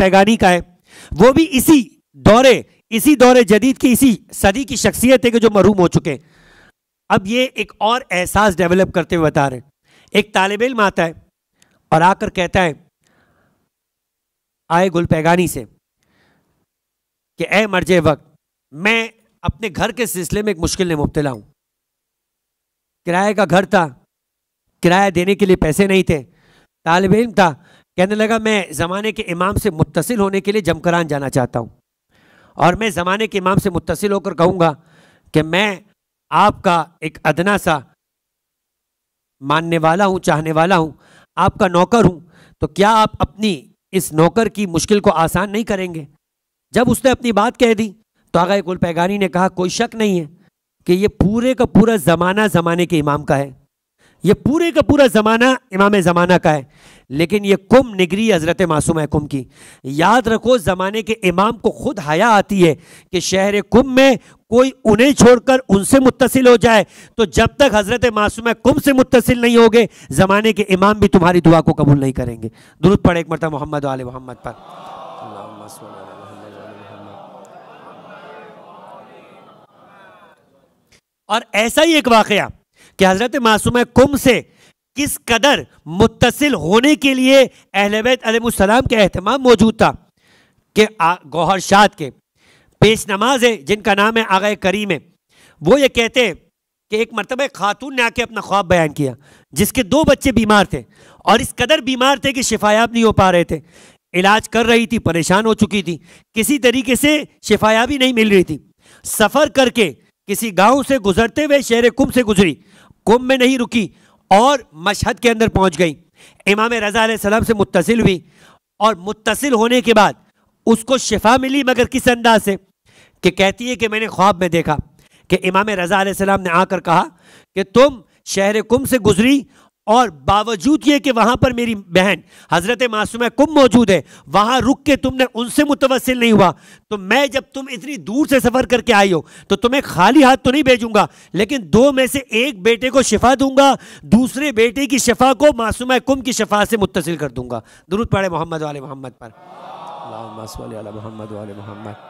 पैगानी का है वो भी इसी दौरे इसी दौरे जदीद की इसी सदी की शख्सियत है कि जो मरूम हो चुके हैं अब ये एक और एहसास डेवलप करते हुए बता रहे हैं एक तालब इम आता है और आकर कहता है आए गुल पैगानी से कि ए मर्जे वक्त मैं अपने घर के सिलसिले में एक मुश्किल में मुबतला हूं किराए का घर था किराया देने के लिए पैसे नहीं थे तालब इम था कहने लगा मैं ज़माने के इमाम से मुतसिल होने के लिए जमकरान जाना चाहता हूँ और मैं ज़माने के इमाम से मुतसिल होकर कहूँगा कि मैं आपका एक अदना सा मानने वाला हूँ चाहने वाला हूँ आपका नौकर हूँ तो क्या आप अपनी इस नौकर की मुश्किल को आसान नहीं करेंगे जब उसने अपनी बात कह दी तो आगा गुल पैगानी ने कहा कोई शक नहीं है कि ये पूरे का पूरा ज़माना ज़माने के इमाम का है ये पूरे का पूरा ज़माना इमाम ज़माना का है लेकिन ये कुम निगरी हज़रत मासूम है कुम की याद रखो ज़माने के इमाम को खुद हया आती है कि शहर कुम में कोई उन्हें छोड़कर उनसे मुतसिल हो जाए तो जब तक हज़रत मासूम कुम से मुतसिल नहीं होगे ज़माने के इमाम भी तुम्हारी दुआ को कबूल नहीं करेंगे दुरुद पड़े एक मरता मोहम्मद वाले मोहम्मद पर और ऐसा ही एक वाकया कि हज़रत मासूम कुम से किस कदर मुतसिल होने के लिए अहलबैतम का अहतमाम मौजूद था कि गौहर शाद के पेश नमाज है जिनका नाम है आगे करीम है वो ये कहते हैं कि एक मरतब खातून ने आके अपना ख्वाब बयान किया जिसके दो बच्चे बीमार थे और इस कदर बीमार थे कि शिफायाब नहीं हो पा रहे थे इलाज कर रही थी परेशान हो चुकी थी किसी तरीके से शिफायाबी नहीं मिल रही थी सफ़र करके किसी गांव से गुजरते हुए शहर कुंभ से गुजरी कुंभ में नहीं रुकी और मशहद के अंदर पहुंच गई इमाम रजा सलाम से मुतसिल हुई और मुतसिल होने के बाद उसको शिफा मिली मगर किस अंदाज से कि कहती है कि मैंने ख्वाब में देखा कि इमाम रजा सलाम ने आकर कहा कि तुम शहर कुंभ से गुजरी और बावजूद ये कि वहां पर मेरी बहन हजरत मासूम कुम मौजूद है वहां रुक के तुमने उनसे मुतवसिल नहीं हुआ तो मैं जब तुम इतनी दूर से सफ़र करके आई हो तो तुम्हें खाली हाथ तो नहीं भेजूंगा लेकिन दो में से एक बेटे को शफा दूंगा दूसरे बेटे की शफा को मासूम कुम की शफा से मुतसिल कर दूंगा दुरुद पड़े मोहम्मद वाले मोहम्मद पर मोहम्मद वाले मोहम्मद